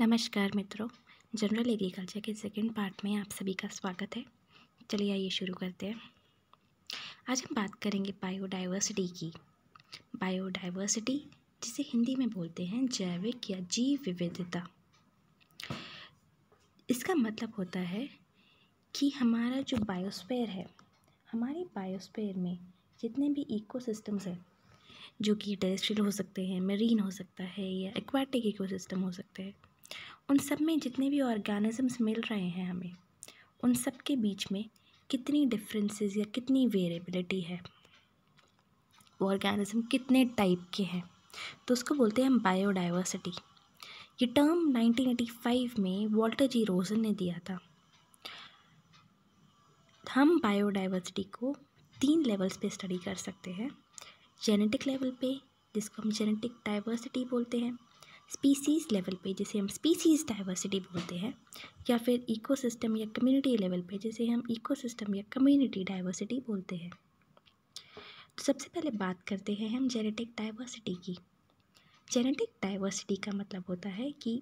नमस्कार मित्रों general agriculture के सेकंड पार्ट में आप सभी का स्वागत है चलिए आइए शुरू करते हैं आज हम बात करेंगे बायोडाइवर्सिटी की बायोडाइवर्सिटी जिसे हिंदी में बोलते हैं जैविक या जीव विविधता इसका मतलब होता है कि हमारा जो बायोस्फेयर है हमारे बायोस्फेयर में जितने भी इकोसिस्टम्स हैं जो कि टेरेस्ट्रियल हो सकते हैं मेरीन हो सकता है या एक्वाटिक इकोसिस्टम हो सकते हैं उन सब में जितने भी ऑर्गेनिज़म्स मिल रहे हैं हमें उन सब के बीच में कितनी डिफरेंसेस या कितनी वेरिएबिलिटी है वो ऑर्गेनिज़म कितने टाइप के हैं तो उसको बोलते हैं हम बायोडाइवर्सिटी ये टर्म 1985 में वॉल्टर जी रोजन ने दिया था हम बायोडाइवर्सिटी को तीन लेवल्स पे स्टडी कर सकते हैं जेनेटिक लेवल पे जिसको हम जेनेटिक डाइवर्सिटी बोलते हैं स्पीसीज़ लेवल पे जिसे हम स्पीसीज़ डाइवर्सिटी बोलते हैं या फिर इकोसिस्टम या कम्युनिटी लेवल पे जिसे हम इकोसिस्टम या कम्युनिटी डाइवर्सिटी बोलते हैं तो सबसे पहले बात करते हैं हम जेनेटिक डाइवर्सिटी की जेनेटिक डाइवर्सिटी का मतलब होता है कि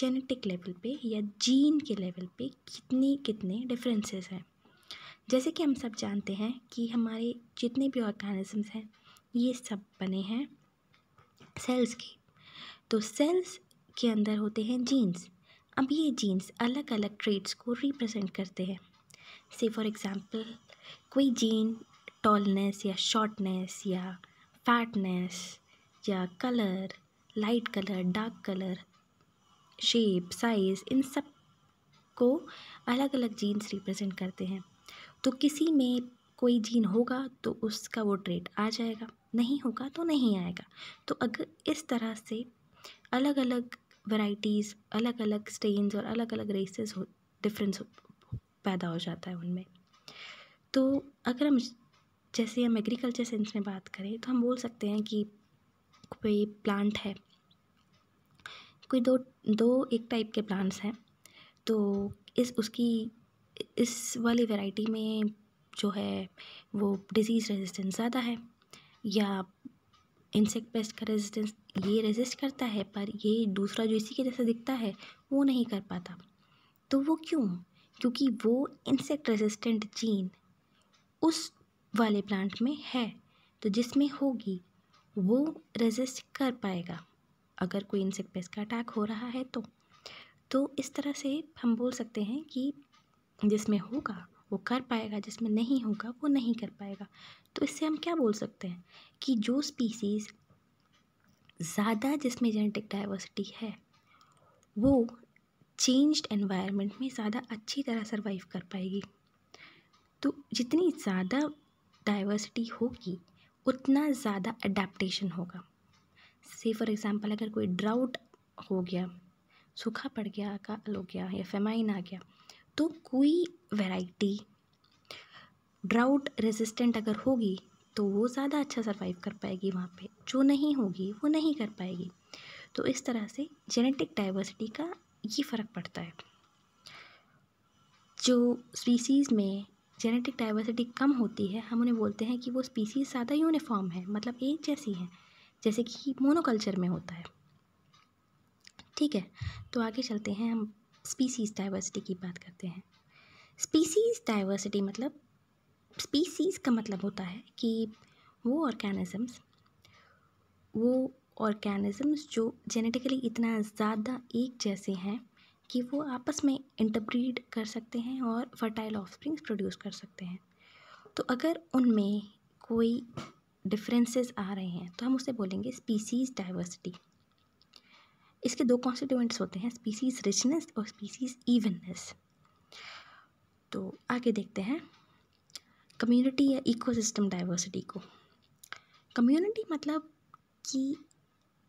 जेनेटिक लेवल पे या जीन के लेवल पे कितने कितने डिफरेंसेस हैं जैसे कि हम सब जानते हैं कि हमारे जितने भी ऑर्गेनिजम्स हैं ये सब बने हैं सेल्स की तो सेल्स के अंदर होते हैं जीन्स अब ये जीन्स अलग अलग ट्रेड्स को रिप्रेजेंट करते हैं से फॉर एग्ज़ाम्पल कोई जीन टॉलनेस या शॉर्टनेस या फैटनेस या colour light colour dark colour shape size इन सब को अलग अलग जीन्स रिप्रेजेंट करते हैं तो किसी में कोई जीन होगा तो उसका वो ट्रेड आ जाएगा नहीं होगा तो नहीं आएगा तो अगर इस तरह से अलग अलग वैराइटीज़ अलग अलग स्टेन्स और अलग अलग रेसेस हो डिफ़रेंस पैदा हो जाता है उनमें तो अगर हम जैसे हम एग्रीकल्चर सेंस में बात करें तो हम बोल सकते हैं कि कोई प्लांट है कोई दो दो एक टाइप के प्लांट्स हैं तो इस उसकी इस वाली वैरायटी में जो है वो डिज़ीज़ रेजिस्टेंस ज़्यादा है या इंसेक्ट पेस्ट का रेजिस्टेंस ये रेजिस्ट करता है पर ये दूसरा जो इसी के जैसा दिखता है वो नहीं कर पाता तो वो क्यों क्योंकि वो इंसेक्ट रेजिस्टेंट जीन उस वाले प्लांट में है तो जिसमें होगी वो रेजिस्ट कर पाएगा अगर कोई इंसेक्ट पेस्ट का अटैक हो रहा है तो तो इस तरह से हम बोल सकते हैं कि जिसमें होगा वो कर पाएगा जिसमें नहीं होगा वो नहीं कर पाएगा तो इससे हम क्या बोल सकते हैं कि जो स्पीसीज़ ज़्यादा जिसमें जेनेटिक डाइवर्सिटी है वो चेंज्ड एनवायरनमेंट में ज़्यादा अच्छी तरह सर्वाइव कर पाएगी तो जितनी ज़्यादा डाइवर्सिटी होगी उतना ज़्यादा अडेप्टशन होगा से फॉर एग्ज़ाम्पल अगर कोई ड्राउट हो गया सूखा पड़ गया का हो गया या फेमाइन आ गया तो कोई वैरायटी ड्राउट रेजिस्टेंट अगर होगी तो वो ज़्यादा अच्छा सर्वाइव कर पाएगी वहाँ पे जो नहीं होगी वो नहीं कर पाएगी तो इस तरह से जेनेटिक डाइवर्सिटी का ये फ़र्क पड़ता है जो स्पीसीज़ में जेनेटिक डाइवर्सिटी कम होती है हम उन्हें बोलते हैं कि वो स्पीसीज़ ज़्यादा यूनिफॉर्म है मतलब एक जैसी है जैसे कि मोनोकल्चर में होता है ठीक है तो आगे चलते हैं हम स्पीसीज़ डाइवर्सिटी की बात करते हैं स्पीसीज़ डाइवर्सिटी मतलब स्पीसीज़ का मतलब होता है कि वो ऑर्गेनिज़म्स वो ऑर्गेनिज़म्स जो जेनेटिकली इतना ज़्यादा एक जैसे हैं कि वो आपस में इंटरब्रीड कर सकते हैं और फर्टाइल ऑफस्प्रिंग्स प्रोड्यूस कर सकते हैं तो अगर उनमें कोई डिफरेंसेस आ रहे हैं तो हम उसे बोलेंगे स्पीसीज़ डाइवर्सिटी इसके दो कॉन्स्टिट्यूएंट्स होते हैं स्पीसीज़ रिचनेस और स्पीसीज़ इवननेस तो आगे देखते हैं कम्युनिटी या इकोसिस्टम डाइवर्सिटी को कम्युनिटी मतलब कि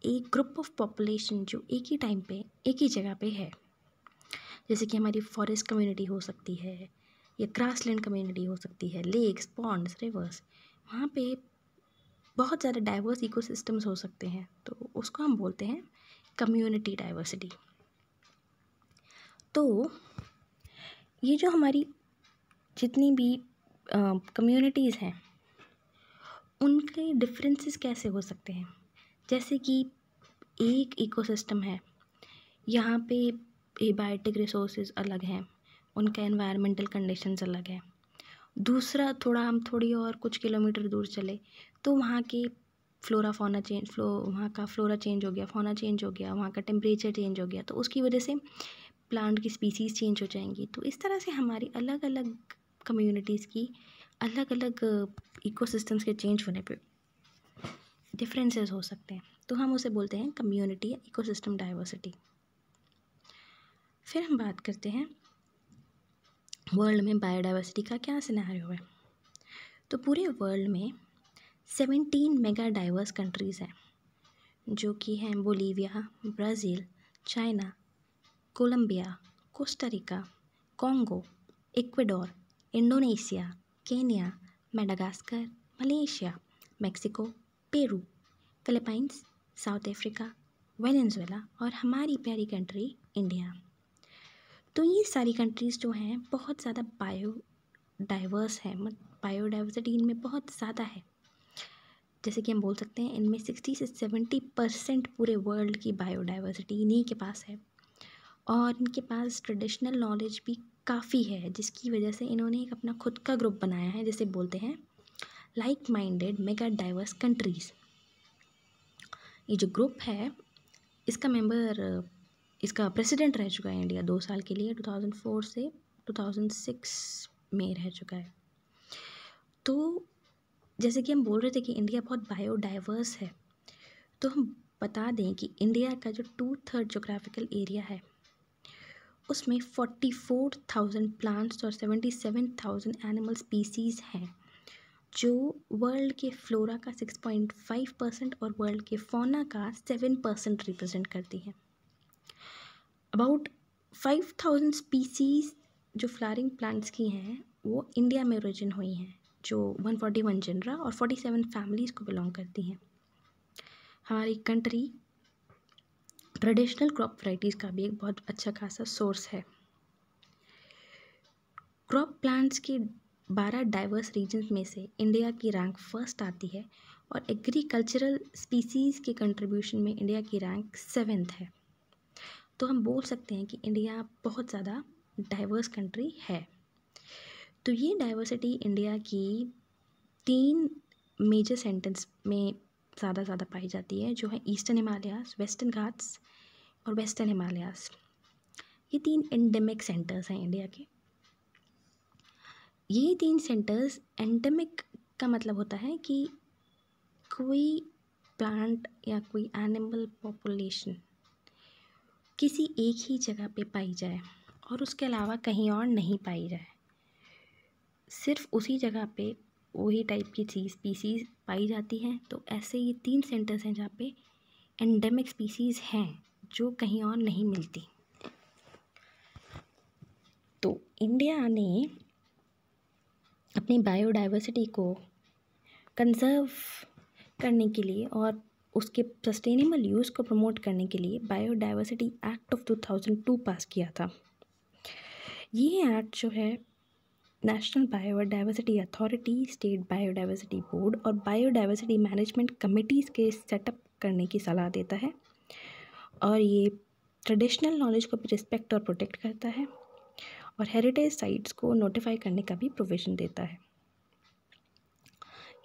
एक ग्रुप ऑफ पॉपुलेशन जो एक ही टाइम पे एक ही जगह पे है जैसे कि हमारी फॉरेस्ट कम्युनिटी हो सकती है या ग्रासलैंड कम्युनिटी हो सकती है लेक्स पॉन्ड्स रिवर्स वहाँ पे बहुत ज़्यादा डाइवर्स इकोसिस्टम्स हो सकते हैं तो उसको हम बोलते हैं कम्युनिटी डाइवर्सिटी तो ये जो हमारी जितनी भी कम्युनिटीज़ हैं उनके डिफरेंसेस कैसे हो सकते हैं जैसे कि एक इकोसिस्टम है यहाँ पे एबायोटिक रिसोर्सेज अलग हैं उनका एनवायरमेंटल कंडीशंस अलग है दूसरा थोड़ा हम थोड़ी और कुछ किलोमीटर दूर चले तो वहाँ के फ्लोरा फोना चेंज फ्लो वहाँ का फ्लोरा चेंज हो गया फोना चेंज हो गया वहाँ का टेम्परेचर चेंज हो गया तो उसकी वजह से प्लांट की स्पीसीज़ चेंज हो जाएंगी तो इस तरह से हमारी अलग अलग कम्युनिटीज़ की अलग अलग इकोसिस्टम्स के चेंज होने पे डिफरेंसेस हो सकते हैं तो हम उसे बोलते हैं कम्युनिटी या इकोसिस्टम डाइवर्सिटी फिर हम बात करते हैं वर्ल्ड में बायोडाइवर्सिटी का क्या सिनेरियो है तो पूरे वर्ल्ड में सेवेंटीन मेगा डाइवर्स कंट्रीज़ हैं जो कि हैं Bolivia Brazil China Colombia Costa Rica Congo Ecuador Indonesia Kenya Madagascar Malaysia Mexico Peru Philippines South Africa Venezuela और हमारी प्यारी कंट्री इंडिया तो ये सारी कंट्रीज़ जो हैं बहुत ज़्यादा बायो डाइवर्स है मत बायोडाइवर्सिटी इनमें बहुत ज़्यादा है जैसे कि हम बोल सकते हैं इनमें सिक्सटी से सेवेंटी परसेंट पूरे वर्ल्ड की बायोडाइवर्सिटी इन्हीं के पास है और इनके पास ट्रेडिशनल नॉलेज भी काफ़ी है जिसकी वजह से इन्होंने एक अपना खुद का ग्रुप बनाया है जिसे बोलते हैं like minded mega diverse countries ये जो ग्रुप है इसका मेंबर इसका प्रेसिडेंट रह चुका है इंडिया दो साल के लिए 2004 से 2006 में रह चुका है तो जैसे कि हम बोल रहे थे कि इंडिया बहुत बायोडाइवर्स है तो हम बता दें कि इंडिया का जो टू थर्ड जोग्राफिकल एरिया है उसमें फोर्टी फोर थाउजेंड प्लांट्स और seventy seven thousand animal species हैं जो वर्ल्ड के फ्लोरा का सिक्स पॉइंट फाइव परसेंट और वर्ल्ड के फोना का सेवन परसेंट रिप्रजेंट करती हैं अबाउट फाइव थाउजेंड स्पीसीज़ जो फ्लारिंग प्लांट्स की हैं वो इंडिया में ओरिजिन हुई हैं जो वन फोर्टी वन जनरा और फोर्टी सेवन फैमिलीज़ को बिलोंग करती हैं हमारी कंट्री ट्रेडिशनल क्रॉप वराइटीज़ का भी एक बहुत अच्छा खासा सोर्स है क्रॉप प्लांट्स की बारह डाइवर्स रीजन्स में से इंडिया की रैंक फर्स्ट आती है और एग्रीकल्चरल स्पीसीज़ के कंट्रीब्यूशन में इंडिया की रैंक सेवेंथ है तो हम बोल सकते हैं कि इंडिया बहुत ज़्यादा डाइवर्स कंट्री है तो ये डाइवर्सिटी इंडिया की तीन मेजर सेंटेंस में ज़्यादा ज़्यादा पाई जाती है जो है ईस्टर्न हिमालयाज वेस्टर्न घाट्स और वेस्टर्न हिमालयास ये तीन एंडेमिक सेंटर्स हैं इंडिया के ये तीन सेंटर्स एंडेमिक का मतलब होता है कि कोई प्लांट या कोई एनिमल पॉपुलेशन किसी एक ही जगह पे पाई जाए और उसके अलावा कहीं और नहीं पाई जाए सिर्फ उसी जगह पे वही टाइप की चीज़ स्पीसीज़ पाई जाती हैं तो ऐसे ये तीन सेंटर्स हैं जहाँ पे एंडेमिक स्पीसीज़ हैं जो कहीं और नहीं मिलती तो इंडिया ने अपनी बायोडाइवर्सिटी को कंजर्व करने के लिए और उसके सस्टेनेबल यूज़ को प्रमोट करने के लिए बायोडाइवर्सिटी एक्ट ऑफ 2002 पास किया था ये एक्ट जो है national biodiversity authority state biodiversity board और बायोडाइवर्सिटी मैनेजमेंट कमिटीज़ के सेटअप करने की सलाह देता है और ये ट्रेडिशनल नॉलेज को भी रिस्पेक्ट और प्रोटेक्ट करता है और हेरिटेज साइट्स को नोटिफाई करने का भी प्रोविज़न देता है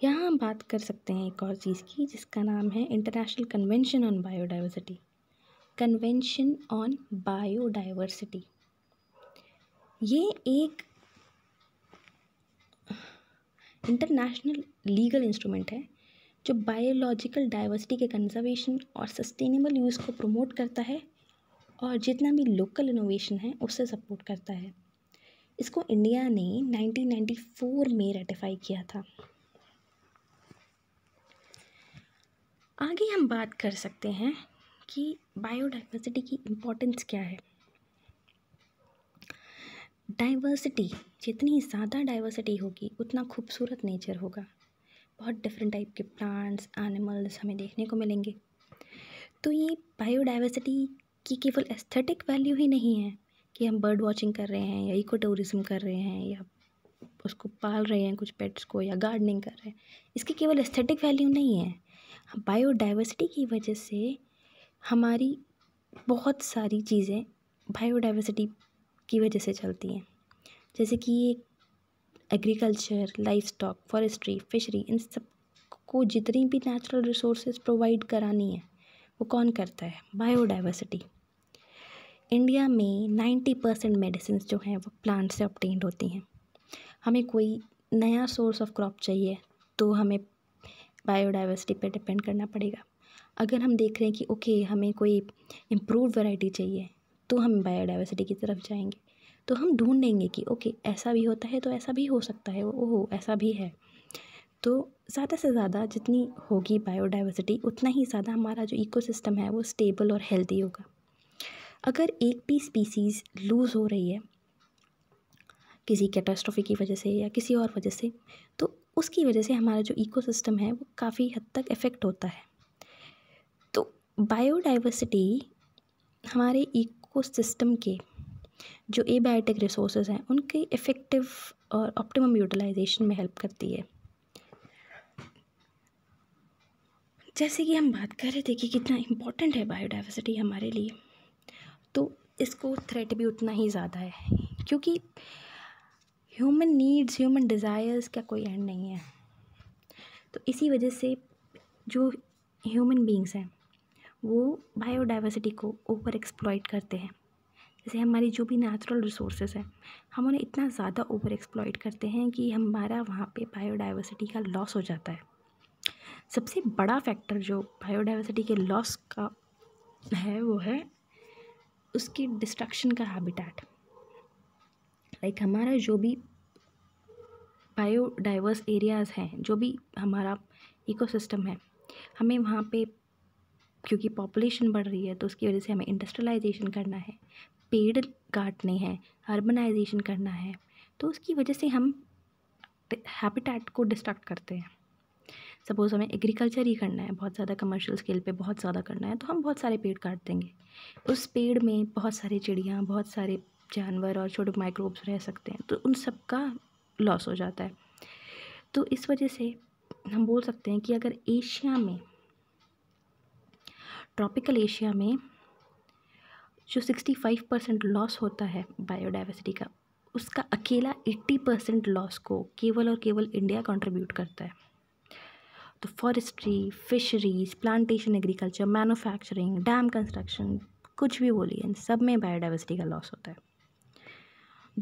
यहाँ हम बात कर सकते हैं एक और चीज़ की जिसका नाम है international convention on biodiversity convention on biodiversity ये एक इंटरनेशनल लीगल इंस्ट्रूमेंट है जो बायोलॉजिकल डाइवर्सिटी के कंजर्वेशन और सस्टेनेबल यूज़ को प्रमोट करता है और जितना भी लोकल इनोवेशन है उससे सपोर्ट करता है इसको इंडिया ने 1994 में रेटिफाई किया था आगे हम बात कर सकते हैं कि बायोडाइवर्सिटी की इम्पोर्टेंस क्या है डाइवर्सिटी जितनी ज़्यादा डाइवर्सिटी होगी उतना खूबसूरत नेचर होगा बहुत डिफरेंट टाइप के प्लांट्स एनिमल्स हमें देखने को मिलेंगे तो ये बायोडाइवर्सिटी की केवल एस्थेटिक वैल्यू ही नहीं है कि हम बर्ड वॉचिंग कर रहे हैं या इको टूरिज्म कर रहे हैं या उसको पाल रहे हैं कुछ पेट्स को या गार्डनिंग कर रहे हैं इसकी केवल एस्थेटिक वैल्यू नहीं है बायोडाइवर्सिटी की वजह से हमारी बहुत सारी चीज़ें बायोडाइवर्सिटी की वजह से चलती हैं जैसे कि एक agriculture livestock forestry fishery इन सब को जितनी भी नेचुरल रिसोर्सेज प्रोवाइड करानी है वो कौन करता है बायोडाइवर्सिटी इंडिया में नाइन्टी परसेंट मेडिसिन जो हैं वो प्लांट से ऑप्टेंड होती हैं हमें कोई नया सोर्स ऑफ क्रॉप चाहिए तो हमें बायोडाइवर्सिटी पे डिपेंड करना पड़ेगा अगर हम देख रहे हैं कि ओके हमें कोई इम्प्रूव वैरायटी चाहिए तो हम बायोडाइवर्सिटी की तरफ जाएंगे तो हम ढूंढ लेंगे कि ओके ऐसा भी होता है तो ऐसा भी हो सकता है ओहो ऐसा भी है तो ज़्यादा से ज़्यादा जितनी होगी बायोडाइवर्सिटी उतना ही ज़्यादा हमारा जो इकोसिस्टम है वो स्टेबल और हेल्दी होगा अगर एक भी स्पीसीज़ लूज़ हो रही है किसी कैटास्ट्रॉफी की वजह से या किसी और वजह से तो उसकी वजह से हमारा जो इकोसिस्टम है वो काफ़ी हद तक इफ़ेक्ट होता है तो बायोडाइवर्सिटी हमारे इकोसिस्टम के जो ए बायोटिक रिसोर्स हैं उनकी इफ़ेक्टिव और ऑप्टिमम यूटिलाइजेशन में हेल्प करती है जैसे कि हम बात कर रहे थे कि कितना इम्पोर्टेंट है बायोडाइवर्सिटी हमारे लिए तो इसको थ्रेट भी उतना ही ज़्यादा है क्योंकि ह्यूमन नीड्स ह्यूमन डिज़ायर्स का कोई एंड नहीं है तो इसी वजह से जो ह्यूमन बींग्स हैं वो बायोडाइवर्सिटी को ओवर एक्सप्लॉयट करते हैं जैसे हमारी जो भी नेचुरल रिसोर्सेज हैं हम उन्हें इतना ज़्यादा ओवर एक्सप्लॉयट करते हैं कि हमारा वहाँ पे बायोडाइवर्सिटी का लॉस हो जाता है सबसे बड़ा फैक्टर जो बायोडाइवर्सिटी के लॉस का है वो है उसकी डिस्ट्रक्शन का हैबिटेट लाइक like, हमारा जो भी बायोडाइवर्स एरियाज़ हैं जो भी हमारा इकोसिस्टम है हमें वहाँ पे क्योंकि पॉपुलेशन बढ़ रही है तो उसकी वजह से हमें इंडस्ट्रियलाइजेशन करना है पेड़ काटने हैं अर्बनाइजेशन करना है तो उसकी वजह से हम हैबिटेट को डिस्ट्रक्ट करते हैं सपोज़ हमें एग्रीकल्चर ही करना है बहुत ज़्यादा कमर्शियल स्केल पे बहुत ज़्यादा करना है तो हम बहुत सारे पेड़ काट देंगे उस पेड़ में बहुत सारे चिड़ियाँ बहुत सारे जानवर और छोटे माइक्रोब्स रह सकते हैं तो उन सब का लॉस हो जाता है तो इस वजह से हम बोल सकते हैं कि अगर एशिया में ट्रॉपिकल एशिया में जो सिक्सटी फाइव परसेंट लॉस होता है बायोडाइवर्सिटी का उसका अकेला एट्टी परसेंट लॉस को केवल और केवल इंडिया कंट्रीब्यूट करता है तो forestry fisheries plantation agriculture manufacturing dam construction कुछ भी बोलिए इन सब में बायोडाइवर्सिटी का लॉस होता है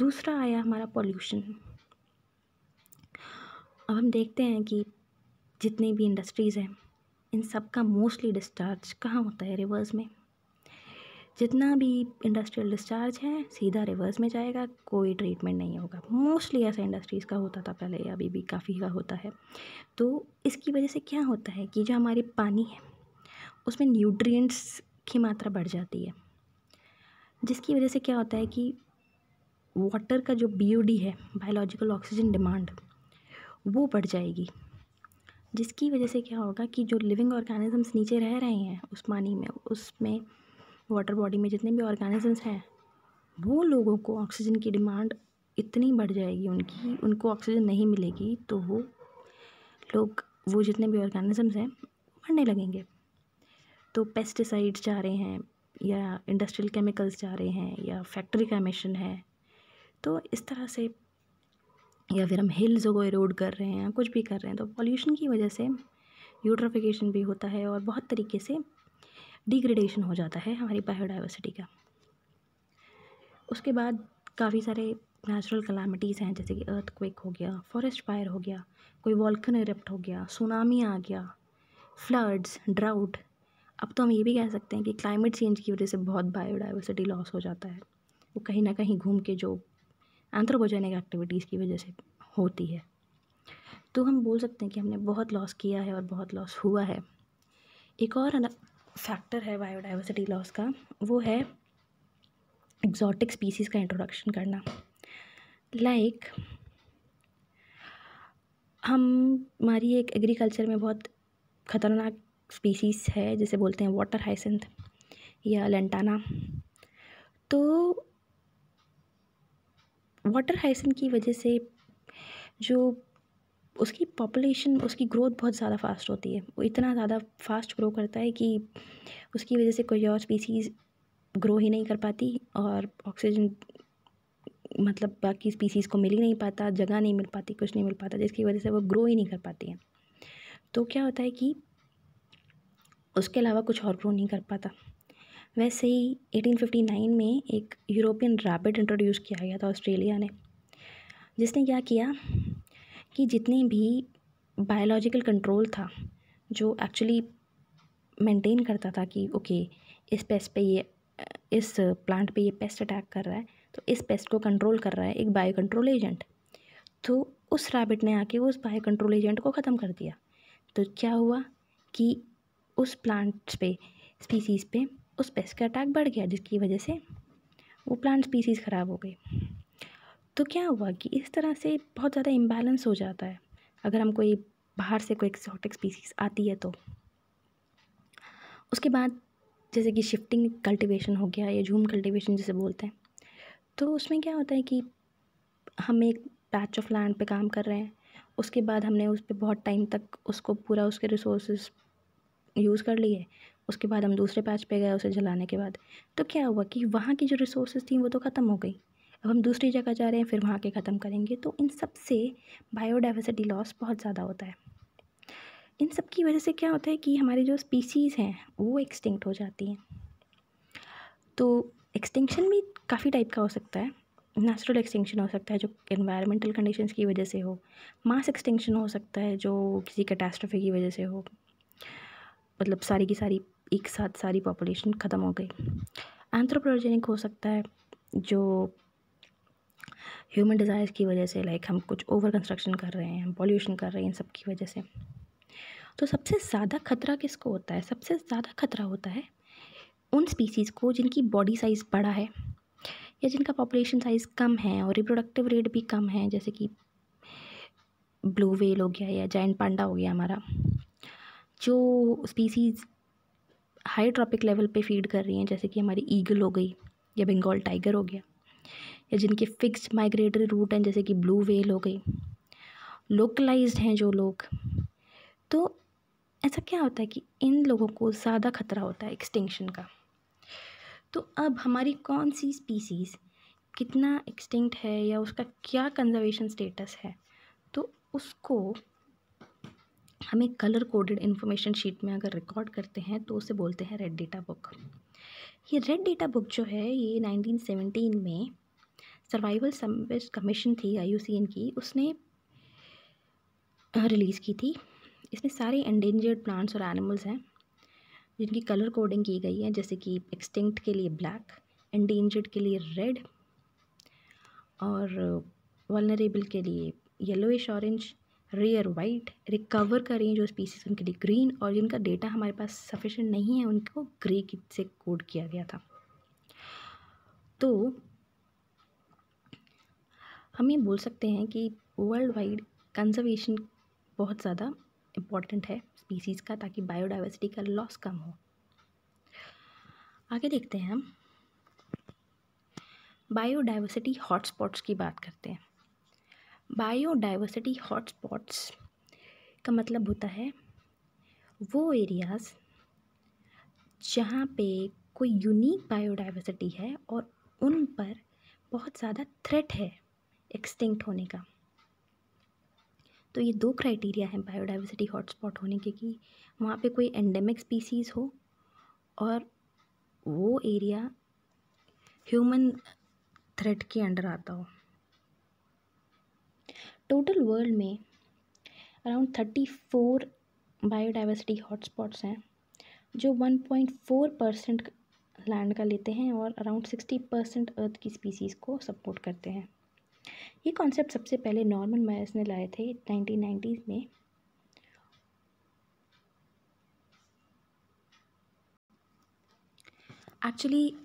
दूसरा आया हमारा पॉल्यूशन अब हम देखते हैं कि जितनी भी इंडस्ट्रीज़ हैं इन सब का मोस्टली डिस्चार्ज कहाँ होता है रिवर्स में जितना भी इंडस्ट्रियल डिस्चार्ज है सीधा रिवर्स में जाएगा कोई ट्रीटमेंट नहीं होगा मोस्टली ऐसा इंडस्ट्रीज़ का होता था पहले या अभी भी काफ़ी का होता है तो इसकी वजह से क्या होता है कि जो हमारे पानी है उसमें न्यूट्रिएंट्स की मात्रा बढ़ जाती है जिसकी वजह से क्या होता है कि वाटर का जो बी है बायोलॉजिकल ऑक्सीजन डिमांड वो बढ़ जाएगी जिसकी वजह से क्या होगा कि जो लिविंग ऑर्गेनिजम्स नीचे रह रहे हैं उस पानी में उसमें वाटर बॉडी में जितने भी ऑर्गेनिजम्स हैं वो लोगों को ऑक्सीजन की डिमांड इतनी बढ़ जाएगी उनकी उनको ऑक्सीजन नहीं मिलेगी तो वो लोग वो जितने भी ऑर्गेनिजम्स हैं मरने लगेंगे तो पेस्टिसाइड्स जा रहे हैं या इंडस्ट्रियल केमिकल्स जा रहे हैं या फैक्ट्री का मिशन है तो इस तरह से या फिर हम हिल्स को एरोड कर रहे हैं कुछ भी कर रहे हैं तो पॉल्यूशन की वजह से यूट्रोफिकेशन भी होता है और बहुत तरीके से डिग्रेडेशन हो जाता है हमारी बायोडाइवर्सिटी का उसके बाद काफ़ी सारे नेचुरल कलामिटीज़ हैं जैसे कि अर्थ क्विक हो गया फॉरेस्ट फायर हो गया कोई वॉल्कन इरप्ट हो गया सुनामी आ गया फ्लड्स ड्राउट अब तो हम ये भी कह सकते हैं कि क्लाइमेट चेंज की वजह से बहुत बायोडाइवर्सिटी लॉस हो जाता है वो कहीं ना कहीं घूम के जो एंथ्रोपोजेनिक एक्टिविटीज़ की वजह से होती है तो हम बोल सकते हैं कि हमने बहुत लॉस किया है और बहुत लॉस हुआ है एक और फैक्टर है बायोडाइवर्सिटी लॉस का वो है एग्जॉटिक स्पीसीज़ का इंट्रोडक्शन करना लाइक like, हम हमारी एक एग्रीकल्चर में बहुत ख़तरनाक स्पीसीज़ है जिसे बोलते हैं वाटर हाइसेंथ या लेंटाना तो वाटर हाइसेंथ की वजह से जो उसकी पॉपुलेशन उसकी ग्रोथ बहुत ज़्यादा फास्ट होती है वो इतना ज़्यादा फास्ट ग्रो करता है कि उसकी वजह से कोई और स्पीसीज़ ग्रो ही नहीं कर पाती और ऑक्सीजन मतलब बाकी स्पीसीज़ को मिल ही नहीं पाता जगह नहीं मिल पाती कुछ नहीं मिल पाता जिसकी वजह से वो ग्रो ही नहीं कर पाती है तो क्या होता है कि उसके अलावा कुछ और ग्रो नहीं कर पाता वैसे ही 1859 में एक यूरोपियन रैबिट इंट्रोड्यूस किया गया था ऑस्ट्रेलिया ने जिसने क्या किया कि जितनी भी बायोलॉजिकल कंट्रोल था जो एक्चुअली मेंटेन करता था कि ओके इस पेस्ट पे ये इस प्लांट पे ये पेस्ट अटैक कर रहा है तो इस पेस्ट को कंट्रोल कर रहा है एक बायो कंट्रोल एजेंट तो उस रैबिट ने आके उस बायो कंट्रोल एजेंट को ख़त्म कर दिया तो क्या हुआ कि उस प्लांट्स पे स्पीसीज़ पे उस पेस्ट का अटैक बढ़ गया जिसकी वजह से वो प्लांट स्पीसीज़ ख़राब हो गई तो क्या हुआ कि इस तरह से बहुत ज़्यादा इम्बैलेंस हो जाता है अगर हम कोई बाहर से कोई एक्सोटिक स्पीसीज़ आती है तो उसके बाद जैसे कि शिफ्टिंग कल्टीवेशन हो गया या झूम कल्टीवेशन जिसे बोलते हैं तो उसमें क्या होता है कि हम एक पैच ऑफ लैंड पे काम कर रहे हैं उसके बाद हमने उस पर बहुत टाइम तक उसको पूरा उसके रिसोर्स यूज़ कर लिए उसके बाद हम दूसरे पैच पे गए उसे जलाने के बाद तो क्या हुआ कि वहाँ की जो रिसोर्स थी वो तो ख़त्म हो गई अब हम दूसरी जगह जा रहे हैं फिर वहाँ के ख़त्म करेंगे तो इन सब से बायोडाइवर्सिटी लॉस बहुत ज़्यादा होता है इन सब की वजह से क्या होता है कि हमारी जो स्पीसीज़ हैं वो एक्सटिंक्ट हो जाती हैं तो एक्सटिंक्शन भी काफ़ी टाइप का हो सकता है नेचुरल एक्सटिंक्शन हो सकता है जो इन्वायरमेंटल कंडीशन की वजह से हो मास एक्सटिंक्शन हो सकता है जो किसी कैटास्ट्रफी की वजह से हो मतलब सारी की सारी एक साथ सारी पॉपुलेशन ख़त्म हो गई एंथ्रोप्रोजेनिक हो सकता है जो ह्यूमन डिज़ायर्स की वजह से लाइक हम कुछ ओवर कंस्ट्रक्शन कर रहे हैं पॉल्यूशन कर रहे हैं इन सब की वजह से तो सबसे ज़्यादा खतरा किसको होता है सबसे ज़्यादा खतरा होता है उन स्पीसीज़ को जिनकी बॉडी साइज़ बड़ा है या जिनका पॉपुलेशन साइज़ कम है और रिप्रोडक्टिव रेट भी कम है जैसे कि ब्लू वेल हो गया या जैन पांडा हो गया हमारा जो स्पीसीज़ हाई ट्रॉपिक लेवल पे फीड कर रही हैं जैसे कि हमारी ईगल हो गई या बंगाल टाइगर हो गया या जिनके फिक्स माइग्रेटरी रूट हैं जैसे कि ब्लू वेल हो गई लोकलाइज हैं जो लोग तो ऐसा क्या होता है कि इन लोगों को ज़्यादा खतरा होता है एक्सटिंक्शन का तो अब हमारी कौन सी स्पीसीज़ कितना एक्सटिंक्ट है या उसका क्या कंजर्वेशन स्टेटस है तो उसको हमें कलर कोडेड इन्फॉर्मेशन शीट में अगर रिकॉर्ड करते हैं तो उसे बोलते हैं रेड डेटा बुक ये रेड डेटा बुक जो है ये 1917 में सर्वाइवल समिट कमीशन थी आई की उसने रिलीज़ की थी इसमें सारे एंडेंजर्ड प्लांट्स और एनिमल्स हैं जिनकी कलर कोडिंग की गई है जैसे कि एक्सटिंक्ट के लिए ब्लैक एंडेंजर्ड के लिए रेड और वलनरेबल के लिए yellowish orange rare white recover कर रही हैं जो स्पीसीज उनके लिए ग्रीन और जिनका डेटा हमारे पास सफिशेंट नहीं है उनको ग्रे से कोड किया गया था तो हम ये बोल सकते हैं कि वर्ल्ड वाइड कंजर्वेशन बहुत ज़्यादा इम्पॉर्टेंट है स्पीसीज़ का ताकि बायोडाइवर्सिटी का लॉस कम हो आगे देखते हैं हम बायोडाइवर्सिटी हॉटस्पॉट्स की बात करते हैं बायोडाइवर्सिटी हॉटस्पॉट्स का मतलब होता है वो एरियाज़ जहाँ पे कोई यूनिक बायोडाइवर्सिटी है और उन पर बहुत ज़्यादा थ्रेट है एक्सटिंक्ट होने का तो ये दो क्राइटेरिया हैं बायोडाइवर्सिटी हॉटस्पॉट होने के कि वहाँ पे कोई एंडेमिक स्पीसीज़ हो और वो एरिया ह्यूमन थ्रेट के अंडर आता हो टोटल वर्ल्ड में around thirty four biodiversity hotspots हैं जो one point four percent land का लेते हैं और अराउंड सिक्सटी परसेंट अर्थ की स्पीसीज़ को सपोर्ट करते हैं ये कॉन्सेप्ट सबसे पहले नॉर्मन मायर्स ने लाए थे नाइनटीन में एक्चुअली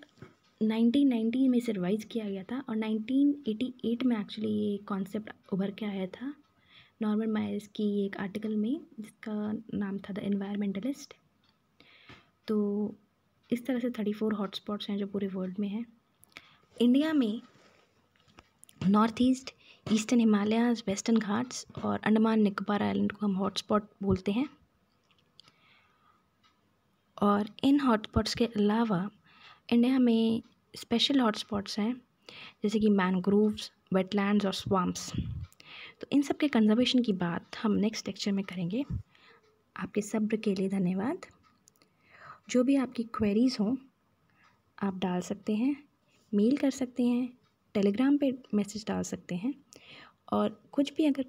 1990 में इसे रिवाइज किया गया था और 1988 में एक्चुअली ये कॉन्सेप्ट उभर के आया था नॉर्मन मायर्स की एक आर्टिकल में जिसका नाम था द इन्वायरमेंटलिस्ट तो इस तरह से थर्टी फोर हॉटस्पॉट्स हैं जो पूरे वर्ल्ड में हैं इंडिया में north east eastern Himalayas western Ghats और अंडमान निकोबार आइलैंड को हम हॉटस्पॉट बोलते हैं और इन हॉटस्पॉट्स के अलावा इंडिया में स्पेशल हॉटस्पॉट्स हैं जैसे कि मैनग्रोव्स वेटलैंड्स और स्वाम्प्स तो इन सब के कंजर्वेशन की बात हम नेक्स्ट लेक्चर में करेंगे आपके सब्र के लिए धन्यवाद जो भी आपकी क्वेरीज़ हों आप डाल सकते हैं मेल कर सकते हैं टेलीग्राम पे मैसेज डाल सकते हैं और कुछ भी अगर